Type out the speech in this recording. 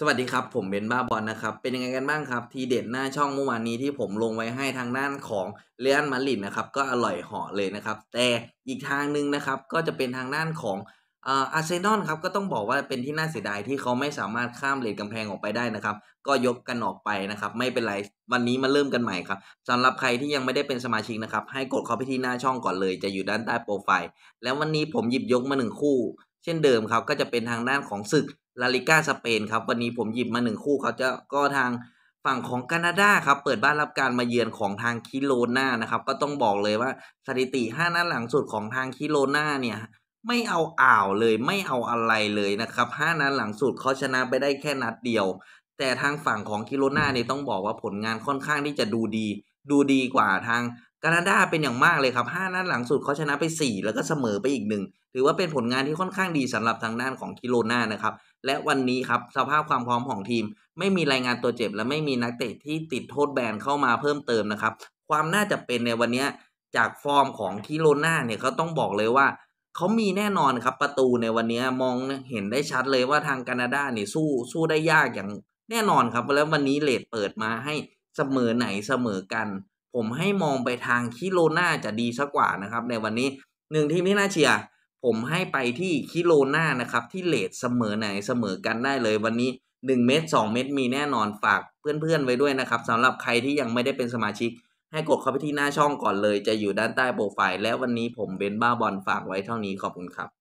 สวัสดีครับผมเบนบ้าบอลนะครับเป็นยังไงกันบ้างครับทีเด็ดหน้าช่องเมื่อวานนี้ที่ผมลงไว้ให้ทางด้านของเลียนมาลินนะครับก็อร่อยห่อเลยนะครับแต่อีกทางหนึ่งนะครับก็จะเป็นทางด้านของอาร์เซนอลครับก็ต้องบอกว่าเป็นที่น่าเสียดายที่เขาไม่สามารถข้ามเลนกำแพงออกไปได้นะครับก็ยกกันออกไปนะครับไม่เป็นไรวันนี้มาเริ่มกันใหม่ครับสำหรับใครที่ยังไม่ได้เป็นสมาชิกนะครับให้กดเข้าไปที่หน้าช่องก่อนเลย จะอยู่ด้านใต้โปรไฟล์แล้ววันนี้ผมหยิบยกมาหนึ่งคู่เช่นเดิมครับก็จะเป็นทางด้านของศึกลาลิก้าสเปนครับวันนี้ผมหยิบมาหนึ่งคู่เขาจะก็ทางฝั่งของแคนาดาครับเปิดบ้านรับการมาเยือนของทางคิโลนานะครับ ก็ต้องบอกเลยว่า สถิติห้านัดหลังสุดของทางคิโลนาเนี่ยไม่เอาอ่าวเลย ไม่เอาอะไรเลยนะครับห้านัดหลังสุดเขาชนะไปได้แค่นัดเดียว แต่ทางฝั่งของคิโลนาเนี่ยต้องบอกว่าผลงานค่อนข้างที่จะดูดี ดูดีกว่าทางนาดาเป็นอย่างมากเลยครับ 5 นัดหลังสุดเขาชนะไป 4 แล้วก็เสมอไปอีกหนึ่ง ถือว่าเป็นผลงานที่ค่อนข้างดีสำหรับทางด้านของคิโลนานะครับ และวันนี้ครับสภาพความพร้อมของทีม ไม่มีรายงานตัวเจ็บ และไม่มีนักเตะที่ติดโทษแบนเข้ามาเพิ่มเติมนะครับ ความน่าจะเป็นในวันนี้จากฟอร์มของคิโลนาเนี่ยเขาต้องบอกเลยว่าเขามีแน่นอนครับประตูในวันนี้มองเห็นได้ชัดเลยว่าทางแคนาดาเนี่ยสู้สู้ได้ยากอย่างแน่นอนครับ แล้ววันนี้เลดเปิดมาให้เสมอไหนเสมอกันผมให้มองไปทางคิโลนาจะดีสักกว่านะครับ ในวันนี้หนึ่งทีมที่น่าเชียร์ผมให้ไปที่คิโลนานะครับที่เลทเสมอไหนเสมอกันได้เลยวันนี้1เมตร2เมตร มีแน่นอนฝากเพื่อนๆ ไว้ด้วยนะครับสำหรับใครที่ยังไม่ได้เป็นสมาชิก ให้กดเข้าไปที่หน้าช่องก่อนเลย จะอยู่ด้านใต้โปรไฟล์ แล้ววันนี้ผมเบนบ้าบอลฝากไว้เท่านี้ขอบคุณครับ